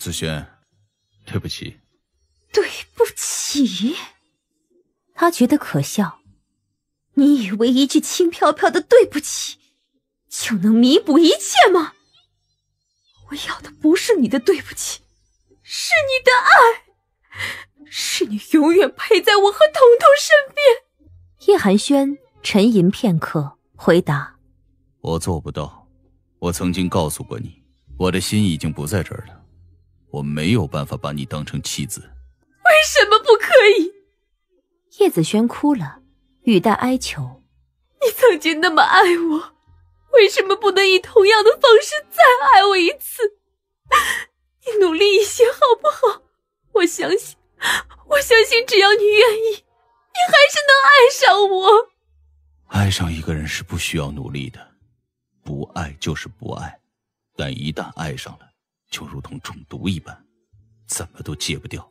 子轩，对不起。对不起。他觉得可笑。你以为一句轻飘飘的对不起，就能弥补一切吗？我要的不是你的对不起，是你的爱，是你永远陪在我和彤彤身边。叶寒轩沉吟片刻，回答：“我做不到。我曾经告诉过你，我的心已经不在这儿了。”我没有办法把你当成妻子，为什么不可以？叶子轩哭了，语带哀求：“你曾经那么爱我，为什么不能以同样的方式再爱我一次？你努力一些好不好？我相信，我相信，只要你愿意，你还是能爱上我。爱上一个人是不需要努力的，不爱就是不爱，但一旦爱上了。”就如同中毒一般，怎么都戒不掉。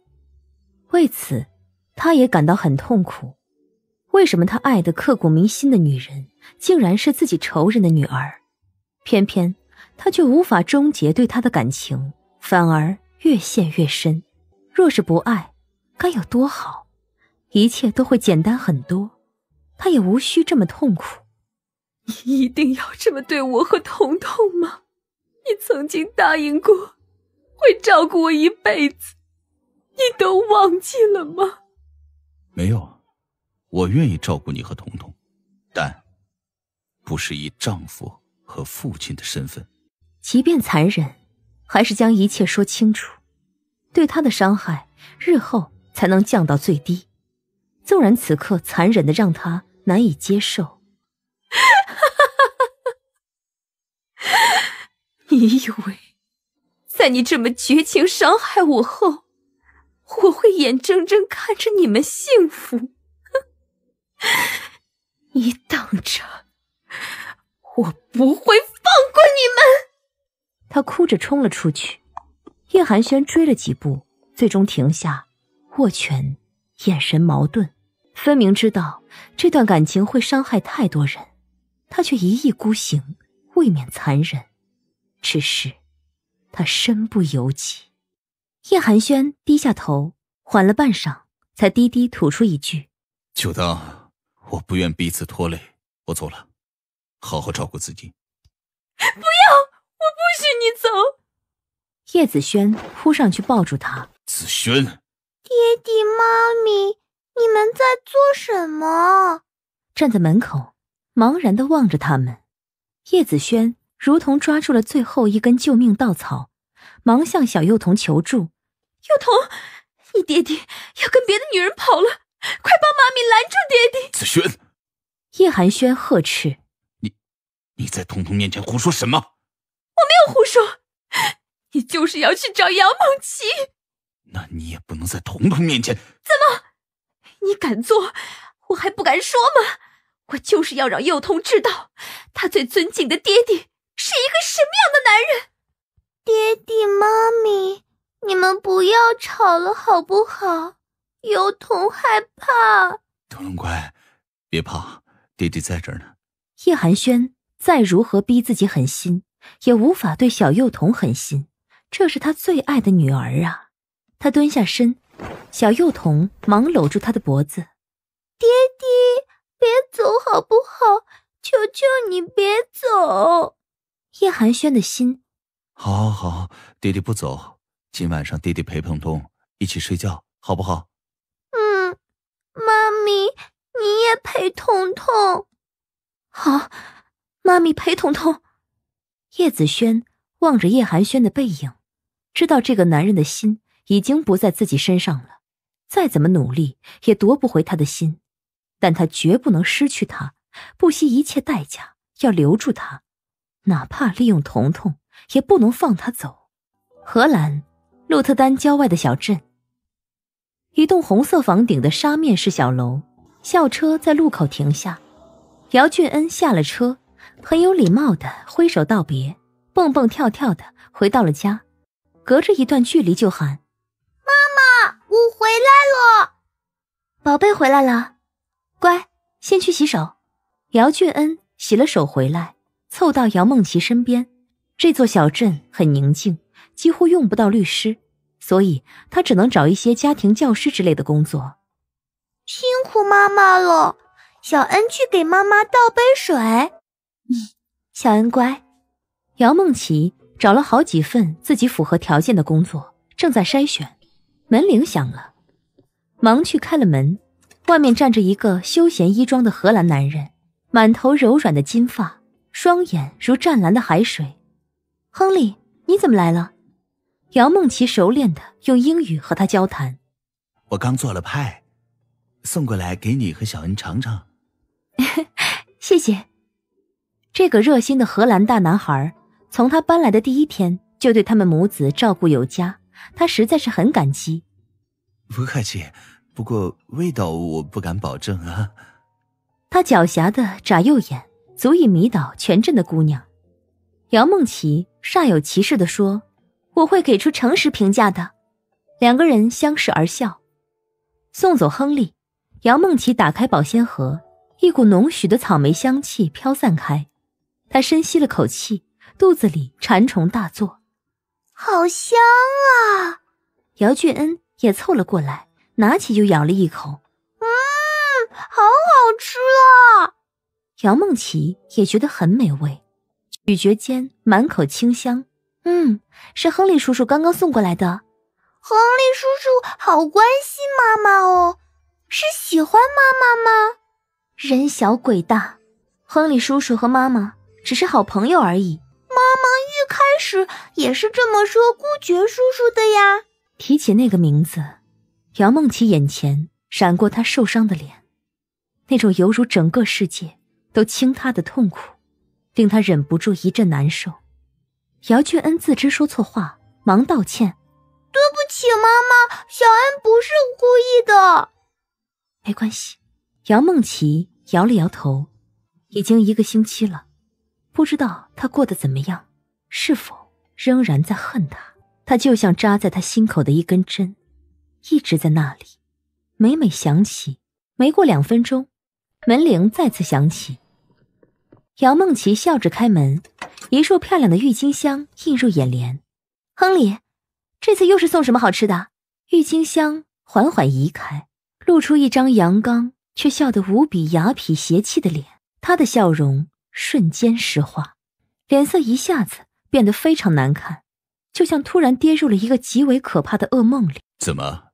为此，他也感到很痛苦。为什么他爱的刻骨铭心的女人，竟然是自己仇人的女儿？偏偏他却无法终结对她的感情，反而越陷越深。若是不爱，该有多好？一切都会简单很多。他也无需这么痛苦。你一定要这么对我和彤彤吗？你曾经答应过，会照顾我一辈子，你都忘记了吗？没有，我愿意照顾你和彤彤，但，不是以丈夫和父亲的身份。即便残忍，还是将一切说清楚，对他的伤害日后才能降到最低。纵然此刻残忍的让他难以接受。你以为，在你这么绝情伤害我后，我会眼睁睁看着你们幸福？你等着，我不会放过你们！他哭着冲了出去，叶寒轩追了几步，最终停下，握拳，眼神矛盾。分明知道这段感情会伤害太多人，他却一意孤行，未免残忍。只是，他身不由己。叶寒轩低下头，缓了半晌，才低低吐出一句：“就当我不愿彼此拖累，我走了，好好照顾自己。”不要！我不许你走！叶子轩扑上去抱住他。子轩，爹地妈咪，你们在做什么？站在门口，茫然的望着他们。叶子轩。如同抓住了最后一根救命稻草，忙向小幼童求助：“幼童，你爹爹要跟别的女人跑了，快帮妈咪拦住爹爹！”子轩，叶寒轩呵斥：“你，你在彤彤面前胡说什么？我没有胡说，你就是要去找杨梦琪，那你也不能在彤彤面前怎么？你敢做，我还不敢说吗？我就是要让幼童知道，他最尊敬的爹爹。”是一个什么样的男人？爹地、妈咪，你们不要吵了，好不好？幼童害怕，童童乖，别怕，爹地在这儿呢。叶寒轩再如何逼自己狠心，也无法对小幼童狠心，这是他最爱的女儿啊。他蹲下身，小幼童忙搂住他的脖子：“爹地，别走好不好？求求你别走。”叶寒暄的心，好好好，爹爹不走，今晚上爹爹陪彤彤一起睡觉，好不好？嗯，妈咪，你也陪彤彤。好，妈咪陪彤彤。叶子轩望着叶寒轩的背影，知道这个男人的心已经不在自己身上了，再怎么努力也夺不回他的心，但他绝不能失去他，不惜一切代价要留住他。哪怕利用童童，也不能放他走。荷兰，鹿特丹郊外的小镇，一栋红色房顶的沙面式小楼。校车在路口停下，姚俊恩下了车，很有礼貌的挥手道别，蹦蹦跳跳的回到了家。隔着一段距离就喊：“妈妈，我回来了，宝贝回来了，乖，先去洗手。”姚俊恩洗了手回来。凑到姚梦琪身边。这座小镇很宁静，几乎用不到律师，所以他只能找一些家庭教师之类的工作。辛苦妈妈了，小恩去给妈妈倒杯水。嗯，小恩乖。姚梦琪找了好几份自己符合条件的工作，正在筛选。门铃响了，忙去开了门。外面站着一个休闲衣装的荷兰男人，满头柔软的金发。双眼如湛蓝的海水，亨利，你怎么来了？姚梦琪熟练的用英语和他交谈。我刚做了派，送过来给你和小恩尝尝。谢谢。这个热心的荷兰大男孩，从他搬来的第一天就对他们母子照顾有加，他实在是很感激。不客气，不过味道我不敢保证啊。他狡黠的眨右眼。足以迷倒全镇的姑娘，姚梦琪煞有其事的说：“我会给出诚实评价的。”两个人相视而笑，送走亨利，姚梦琪打开保鲜盒，一股浓许的草莓香气飘散开，她深吸了口气，肚子里馋虫大作，好香啊！姚俊恩也凑了过来，拿起就咬了一口，嗯，好好吃啊！杨梦琪也觉得很美味，咀嚼间满口清香。嗯，是亨利叔叔刚刚送过来的。亨利叔叔好关心妈妈哦，是喜欢妈妈吗？人小鬼大，亨利叔叔和妈妈只是好朋友而已。妈妈一开始也是这么说孤绝叔叔的呀。提起那个名字，杨梦琪眼前闪过他受伤的脸，那种犹如整个世界。都倾他的痛苦，令他忍不住一阵难受。姚俊恩自知说错话，忙道歉：“对不起，妈妈，小恩不是故意的。”没关系。姚梦琪摇了摇头。已经一个星期了，不知道他过得怎么样，是否仍然在恨他？他就像扎在他心口的一根针，一直在那里。每每想起，没过两分钟，门铃再次响起。姚梦琪笑着开门，一束漂亮的郁金香映入眼帘。亨利，这次又是送什么好吃的？郁金香缓缓移开，露出一张阳刚却笑得无比雅痞邪气的脸。他的笑容瞬间石化，脸色一下子变得非常难看，就像突然跌入了一个极为可怕的噩梦里。怎么，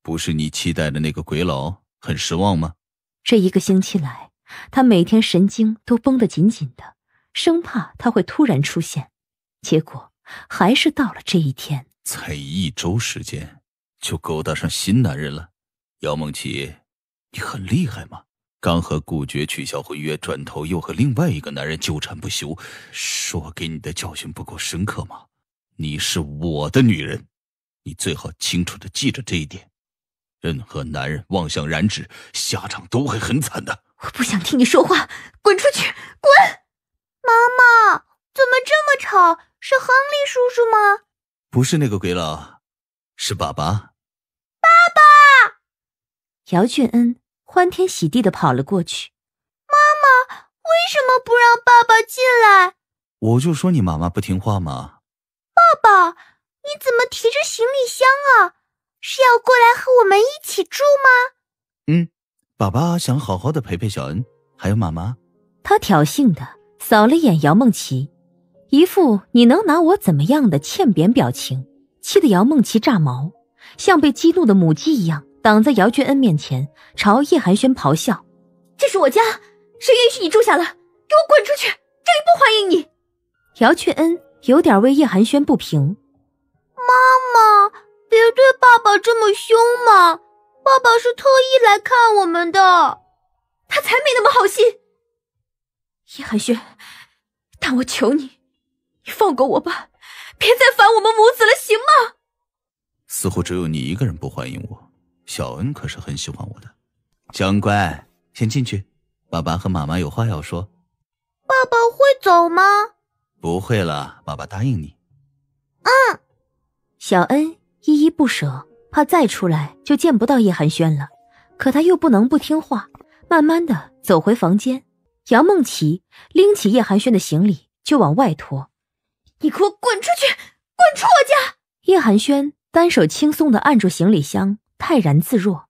不是你期待的那个鬼佬很失望吗？这一个星期来。他每天神经都绷得紧紧的，生怕他会突然出现。结果还是到了这一天，才一周时间就勾搭上新男人了。姚梦琪，你很厉害吗？刚和顾觉取消婚约，转头又和另外一个男人纠缠不休，是我给你的教训不够深刻吗？你是我的女人，你最好清楚的记着这一点。任何男人妄想染指，下场都会很惨的。我不想听你说话，滚出去！滚！妈妈怎么这么吵？是亨利叔叔吗？不是那个鬼佬，是爸爸。爸爸！姚俊恩欢天喜地的跑了过去。妈妈为什么不让爸爸进来？我就说你妈妈不听话嘛。爸爸，你怎么提着行李箱啊？是要过来和我们一起住吗？嗯。爸爸想好好的陪陪小恩，还有妈妈。他挑衅的扫了眼姚梦琪，一副你能拿我怎么样的欠扁表情，气得姚梦琪炸毛，像被激怒的母鸡一样挡在姚俊恩面前，朝叶寒轩咆哮：“这是我家，谁允许你住下了？给我滚出去！这里不欢迎你。”姚俊恩有点为叶寒轩不平：“妈妈，别对爸爸这么凶嘛。”爸爸是特意来看我们的，他才没那么好心。叶寒轩，但我求你，你放过我吧，别再烦我们母子了，行吗？似乎只有你一个人不欢迎我，小恩可是很喜欢我的。小恩乖，先进去，爸爸和妈妈有话要说。爸爸会走吗？不会了，爸爸答应你。嗯，小恩依依不舍。怕再出来就见不到叶寒轩了，可他又不能不听话，慢慢的走回房间。杨梦琪拎起叶寒轩的行李就往外拖：“你给我滚出去，滚出我家！”叶寒轩单手轻松的按住行李箱，泰然自若：“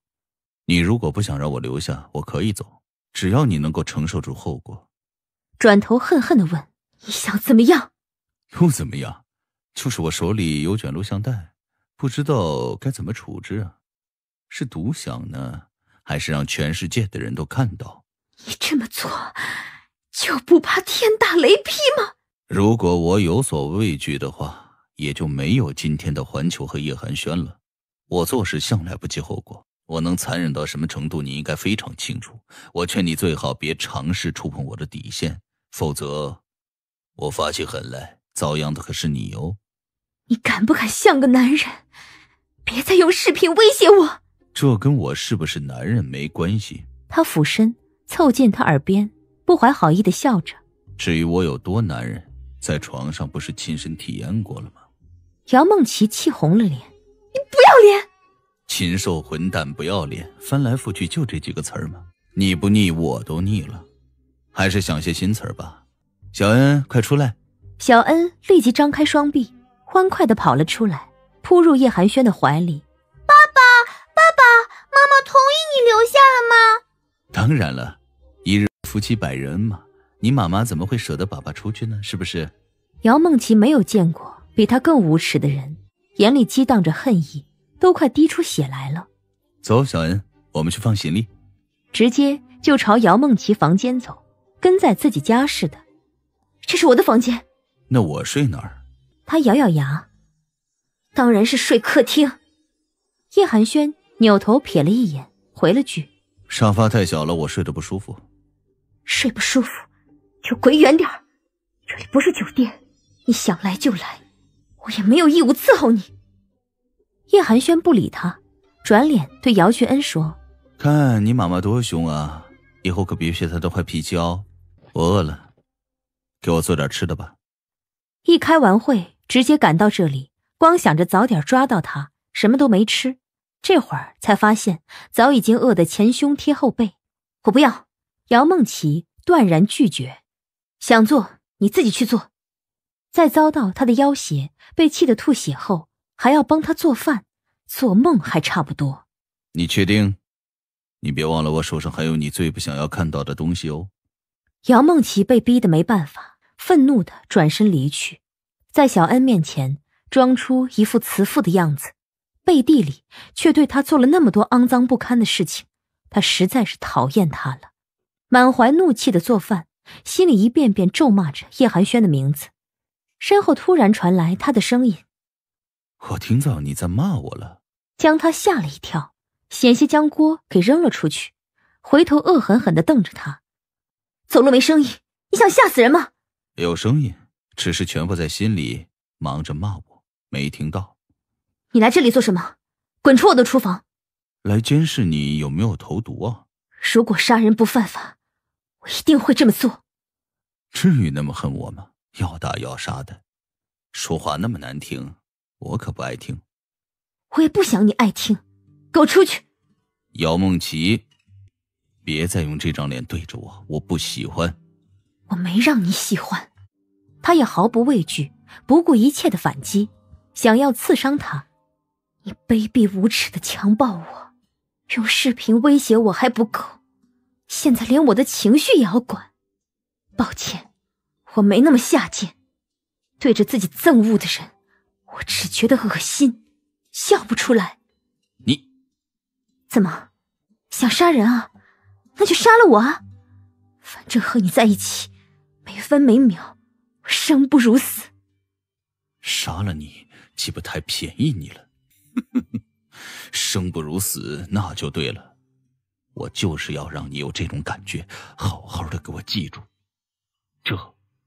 你如果不想让我留下，我可以走，只要你能够承受住后果。”转头恨恨的问：“你想怎么样？又怎么样，就是我手里有卷录像带。”不知道该怎么处置啊？是独享呢，还是让全世界的人都看到？你这么做就不怕天打雷劈吗？如果我有所畏惧的话，也就没有今天的环球和叶寒暄了。我做事向来不计后果，我能残忍到什么程度？你应该非常清楚。我劝你最好别尝试触碰我的底线，否则我发起狠来，遭殃的可是你哦。你敢不敢像个男人？别再用视频威胁我！这跟我是不是男人没关系。他俯身凑近他耳边，不怀好意的笑着。至于我有多男人，在床上不是亲身体验过了吗？姚梦琪气红了脸：“你不要脸！禽兽混蛋不要脸！翻来覆去就这几个词儿吗？你不腻我都腻了，还是想些新词儿吧。”小恩，快出来！小恩立即张开双臂。欢快的跑了出来，扑入叶寒轩的怀里。爸爸，爸爸妈妈同意你留下了吗？当然了，一日夫妻百日恩嘛，你妈妈怎么会舍得爸爸出去呢？是不是？姚梦琪没有见过比他更无耻的人，眼里激荡着恨意，都快滴出血来了。走，小恩，我们去放行李。直接就朝姚梦琪房间走，跟在自己家似的。这是我的房间，那我睡哪儿？他咬咬牙，当然是睡客厅。叶寒轩扭头瞥了一眼，回了句：“沙发太小了，我睡得不舒服。”睡不舒服就滚远点这里不是酒店，你想来就来，我也没有义务伺候你。叶寒轩不理他，转脸对姚学恩说：“看你妈妈多凶啊，以后可别学她的坏脾气哦。”我饿了，给我做点吃的吧。一开完会。直接赶到这里，光想着早点抓到他，什么都没吃。这会儿才发现，早已经饿得前胸贴后背。我不要，姚梦琪断然拒绝。想做你自己去做。在遭到他的要挟，被气得吐血后，还要帮他做饭，做梦还差不多。你确定？你别忘了，我手上还有你最不想要看到的东西哦。姚梦琪被逼得没办法，愤怒的转身离去。在小恩面前装出一副慈父的样子，背地里却对他做了那么多肮脏不堪的事情，他实在是讨厌他了。满怀怒气的做饭，心里一遍遍咒骂着叶寒轩的名字。身后突然传来他的声音：“我听到你在骂我了。”将他吓了一跳，险些将锅给扔了出去。回头恶狠狠地瞪着他：“走路没声音，你想吓死人吗？”有声音。只是全部在心里忙着骂我，没听到。你来这里做什么？滚出我的厨房！来监视你有没有投毒啊？如果杀人不犯法，我一定会这么做。至于那么恨我吗？要打要杀的，说话那么难听，我可不爱听。我也不想你爱听。给我出去！姚梦琪，别再用这张脸对着我，我不喜欢。我没让你喜欢。他也毫不畏惧，不顾一切的反击，想要刺伤他。你卑鄙无耻的强暴我，用视频威胁我还不够，现在连我的情绪也要管。抱歉，我没那么下贱。对着自己憎恶的人，我只觉得恶心，笑不出来。你，怎么，想杀人啊？那就杀了我啊！反正和你在一起，每分每秒。生不如死，杀了你岂不太便宜你了？生不如死，那就对了。我就是要让你有这种感觉，好好的给我记住，这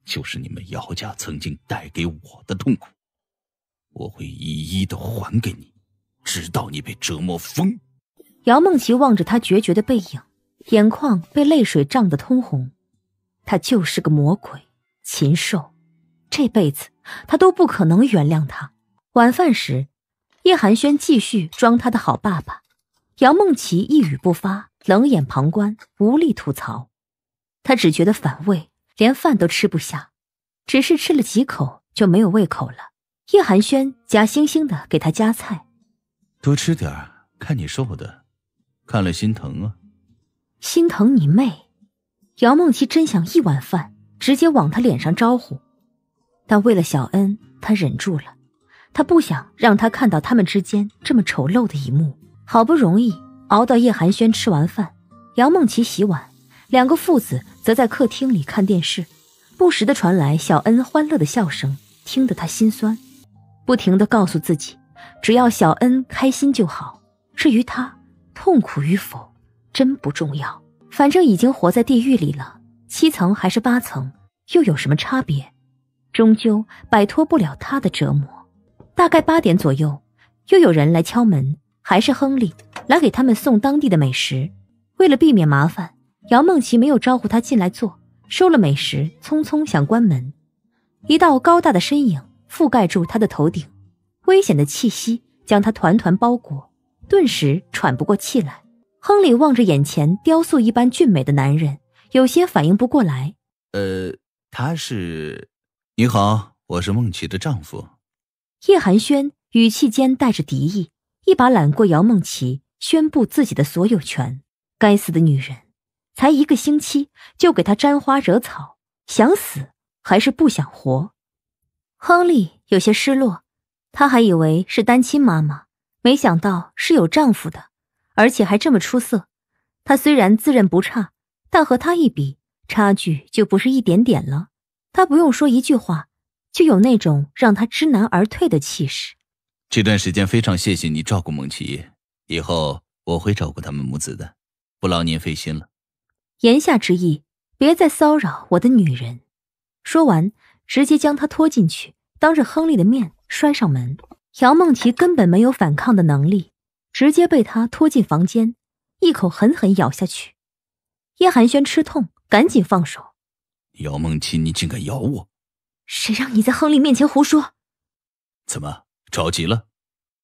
就是你们姚家曾经带给我的痛苦，我会一一的还给你，直到你被折磨疯。姚梦琪望着他决绝的背影，眼眶被泪水涨得通红，他就是个魔鬼。禽兽，这辈子他都不可能原谅他。晚饭时，叶寒轩继续装他的好爸爸，姚梦琪一语不发，冷眼旁观，无力吐槽。他只觉得反胃，连饭都吃不下，只是吃了几口就没有胃口了。叶寒轩假惺惺的给他夹菜，多吃点看你瘦的，看了心疼啊。心疼你妹！姚梦琪真想一碗饭。直接往他脸上招呼，但为了小恩，他忍住了。他不想让他看到他们之间这么丑陋的一幕。好不容易熬到叶寒轩吃完饭，杨梦琪洗碗，两个父子则在客厅里看电视，不时的传来小恩欢乐的笑声，听得他心酸。不停的告诉自己，只要小恩开心就好，至于他痛苦与否，真不重要。反正已经活在地狱里了。七层还是八层，又有什么差别？终究摆脱不了他的折磨。大概八点左右，又有人来敲门，还是亨利来给他们送当地的美食。为了避免麻烦，姚梦琪没有招呼他进来坐，收了美食，匆匆想关门。一道高大的身影覆盖住他的头顶，危险的气息将他团团包裹，顿时喘不过气来。亨利望着眼前雕塑一般俊美的男人。有些反应不过来，呃，他是，你好，我是梦琪的丈夫，叶寒轩语气间带着敌意，一把揽过姚梦琪，宣布自己的所有权。该死的女人，才一个星期就给他沾花惹草，想死还是不想活？亨利有些失落，他还以为是单亲妈妈，没想到是有丈夫的，而且还这么出色。他虽然自认不差。但和他一比，差距就不是一点点了。他不用说一句话，就有那种让他知难而退的气势。这段时间非常谢谢你照顾梦琪，以后我会照顾他们母子的，不劳您费心了。言下之意，别再骚扰我的女人。说完，直接将她拖进去，当着亨利的面摔上门。姚梦琪根本没有反抗的能力，直接被他拖进房间，一口狠狠咬下去。叶寒轩吃痛，赶紧放手。姚梦琪，你竟敢咬我！谁让你在亨利面前胡说？怎么，着急了？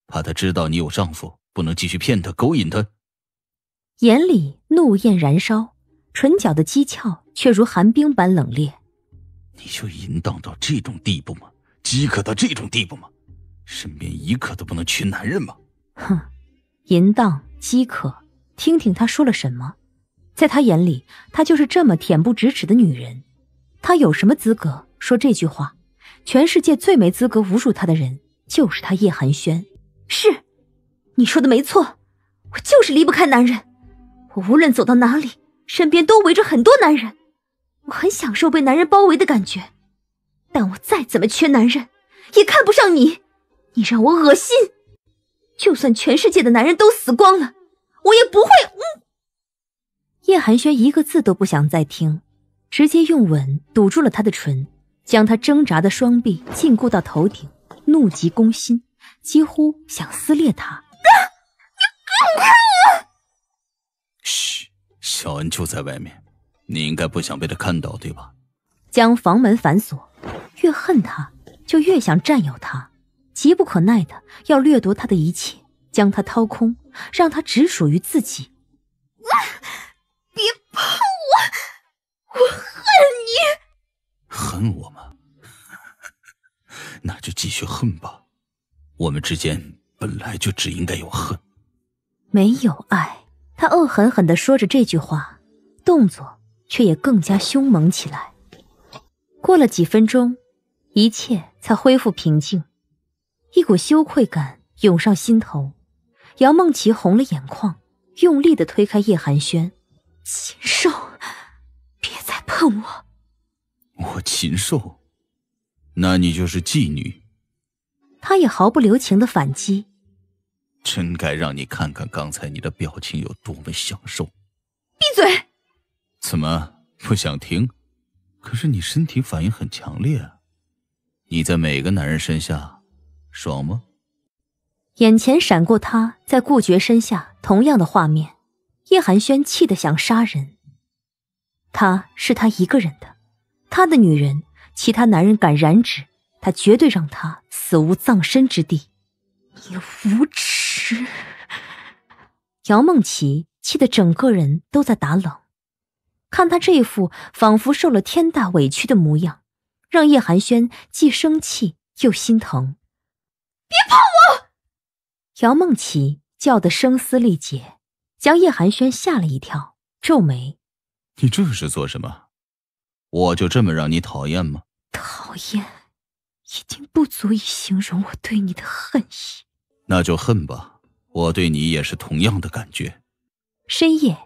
怕他知道你有丈夫，不能继续骗他、勾引他？眼里怒焰燃烧，唇角的讥诮却如寒冰般冷冽。你就淫荡到这种地步吗？饥渴到这种地步吗？身边一刻都不能缺男人吗？哼，淫荡、饥渴，听听他说了什么。在他眼里，她就是这么恬不知耻的女人，她有什么资格说这句话？全世界最没资格侮辱她的人就是他，叶寒轩。是，你说的没错，我就是离不开男人，我无论走到哪里，身边都围着很多男人，我很享受被男人包围的感觉。但我再怎么缺男人，也看不上你，你让我恶心。就算全世界的男人都死光了，我也不会嗯。叶寒暄一个字都不想再听，直接用吻堵住了他的唇，将他挣扎的双臂禁锢到头顶，怒极攻心，几乎想撕裂他。你开我！嘘，小恩就在外面，你应该不想被他看到对吧？将房门反锁，越恨他，就越想占有他，急不可耐的要掠夺他的一切，将他掏空，让他只属于自己。别碰我！我恨你。恨我吗？那就继续恨吧。我们之间本来就只应该有恨，没有爱。他恶狠狠的说着这句话，动作却也更加凶猛起来。过了几分钟，一切才恢复平静。一股羞愧感涌上心头，杨梦琪红了眼眶，用力的推开叶寒暄。禽兽，别再碰我！我禽兽，那你就是妓女。他也毫不留情的反击，真该让你看看刚才你的表情有多么享受。闭嘴！怎么不想听？可是你身体反应很强烈，你在每个男人身下爽吗？眼前闪过他在顾觉身下同样的画面。叶寒轩气得想杀人。她是他一个人的，他的女人，其他男人敢染指，他绝对让他死无葬身之地。你无耻！姚梦琪气得整个人都在打冷，看他这一副仿佛受了天大委屈的模样，让叶寒轩既生气又心疼。别碰我！姚梦琪叫得声嘶力竭。将叶寒暄吓了一跳，皱眉：“你这是做什么？我就这么让你讨厌吗？讨厌，已经不足以形容我对你的恨意。那就恨吧，我对你也是同样的感觉。”深夜，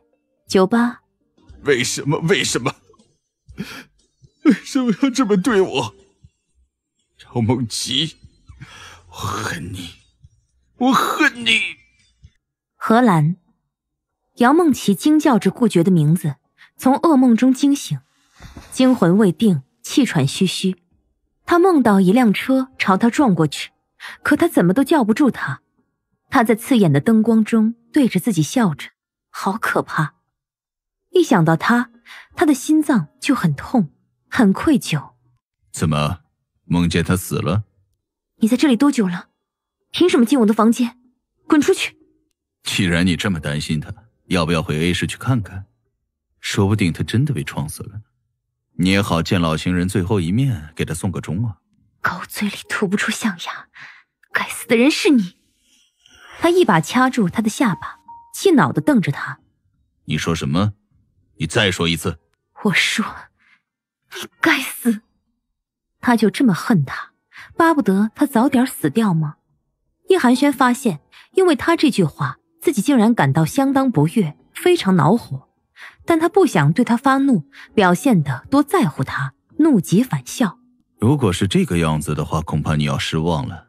酒吧。为什么？为什么？为什么要这么对我？赵梦琪，我恨你，我恨你。荷兰。杨梦琪惊叫着顾觉的名字，从噩梦中惊醒，惊魂未定，气喘吁吁。她梦到一辆车朝她撞过去，可她怎么都叫不住他。他在刺眼的灯光中对着自己笑着，好可怕！一想到他，他的心脏就很痛，很愧疚。怎么，梦见他死了？你在这里多久了？凭什么进我的房间？滚出去！既然你这么担心他。要不要回 A 市去看看？说不定他真的被撞死了呢。你也好见老情人最后一面，给他送个钟啊！狗嘴里吐不出象牙，该死的人是你！他一把掐住他的下巴，气恼的瞪着他。你说什么？你再说一次！我说，你该死！他就这么恨他，巴不得他早点死掉吗？叶寒暄发现，因为他这句话。自己竟然感到相当不悦，非常恼火，但他不想对他发怒，表现得多在乎他，怒极反笑。如果是这个样子的话，恐怕你要失望了。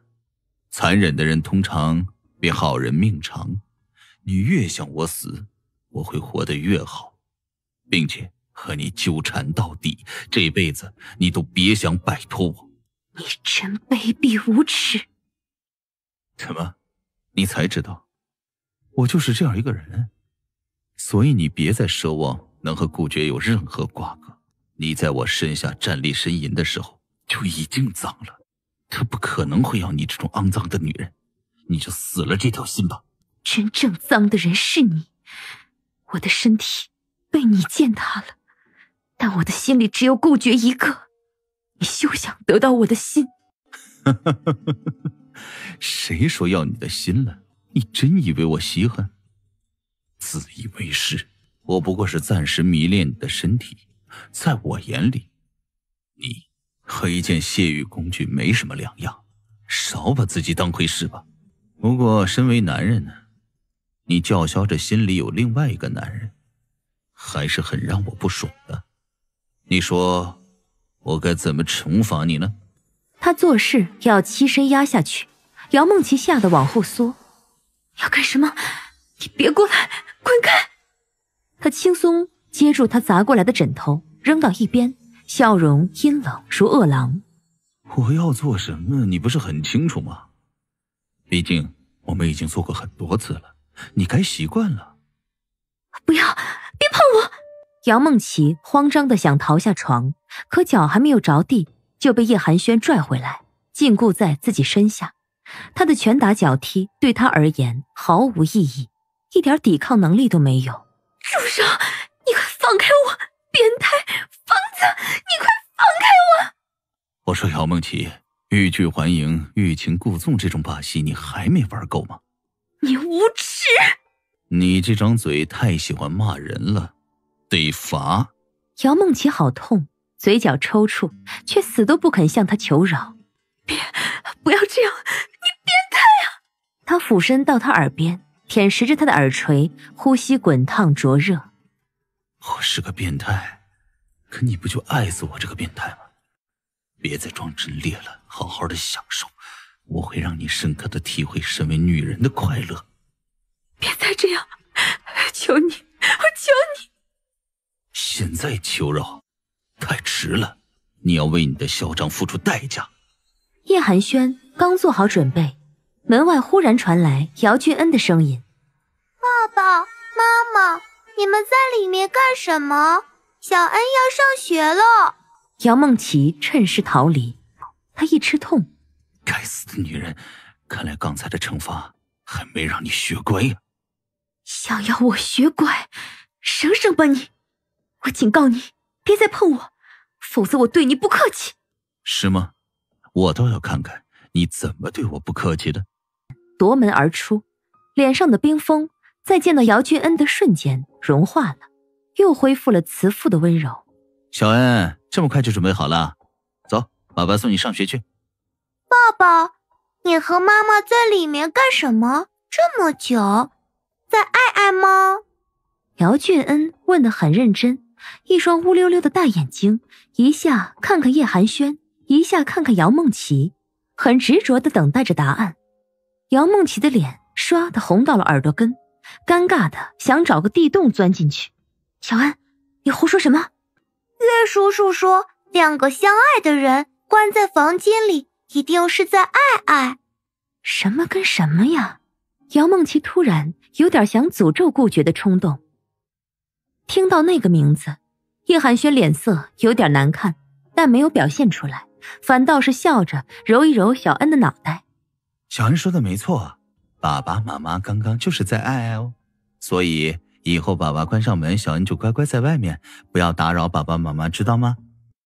残忍的人通常比好人命长，你越想我死，我会活得越好，并且和你纠缠到底，这辈子你都别想摆脱我。你真卑鄙无耻！怎么，你才知道？我就是这样一个人，所以你别再奢望能和顾觉有任何瓜葛。你在我身下站立呻吟的时候，就已经脏了。他不可能会要你这种肮脏的女人，你就死了这条心吧。真正脏的人是你，我的身体被你践踏了，但我的心里只有顾觉一个，你休想得到我的心。哈哈哈哈哈！谁说要你的心了？你真以为我稀罕？自以为是！我不过是暂时迷恋你的身体，在我眼里，你和一件泄欲工具没什么两样。少把自己当回事吧。不过，身为男人呢，你叫嚣着心里有另外一个男人，还是很让我不爽的。你说，我该怎么惩罚你呢？他做事要欺身压下去，姚梦琪吓得往后缩。要干什么？你别过来，滚开！他轻松接住他砸过来的枕头，扔到一边，笑容阴冷如恶狼。我要做什么？你不是很清楚吗？毕竟我们已经做过很多次了，你该习惯了。不要，别碰我！杨梦琪慌张的想逃下床，可脚还没有着地，就被叶寒暄拽回来，禁锢在自己身下。他的拳打脚踢对他而言毫无意义，一点抵抗能力都没有。住手！你快放开我！变态疯子！你快放开我！我说，姚梦琪，欲拒还迎、欲擒故纵这种把戏，你还没玩够吗？你无耻！你这张嘴太喜欢骂人了，得罚。姚梦琪好痛，嘴角抽搐，却死都不肯向他求饶。别，不要这样。他俯身到她耳边，舔舐着她的耳垂，呼吸滚烫灼热。我是个变态，可你不就爱死我这个变态吗？别再装真烈了，好好的享受，我会让你深刻的体会身为女人的快乐。别再这样，求你，我求你。现在求饶，太迟了，你要为你的嚣张付出代价。叶寒暄刚做好准备。门外忽然传来姚俊恩的声音：“爸爸妈妈，你们在里面干什么？小恩要上学了。”姚梦琪趁势逃离。她一吃痛，该死的女人，看来刚才的惩罚还没让你学乖呀！想要我学乖，省省吧你！我警告你，别再碰我，否则我对你不客气。是吗？我倒要看看你怎么对我不客气的。夺门而出，脸上的冰封在见到姚俊恩的瞬间融化了，又恢复了慈父的温柔。小恩这么快就准备好了，走，爸爸送你上学去。爸爸，你和妈妈在里面干什么这么久？在爱爱吗？姚俊恩问得很认真，一双乌溜溜的大眼睛一下看看叶寒暄，一下看看姚梦琪，很执着的等待着答案。姚梦琪的脸唰的红到了耳朵根，尴尬的想找个地洞钻进去。小恩，你胡说什么？岳叔叔说，两个相爱的人关在房间里，一定是在爱爱。什么跟什么呀？姚梦琪突然有点想诅咒顾觉的冲动。听到那个名字，叶寒轩脸色有点难看，但没有表现出来，反倒是笑着揉一揉小恩的脑袋。小恩说的没错，爸爸妈妈刚刚就是在爱爱哦，所以以后爸爸关上门，小恩就乖乖在外面，不要打扰爸爸妈妈，知道吗？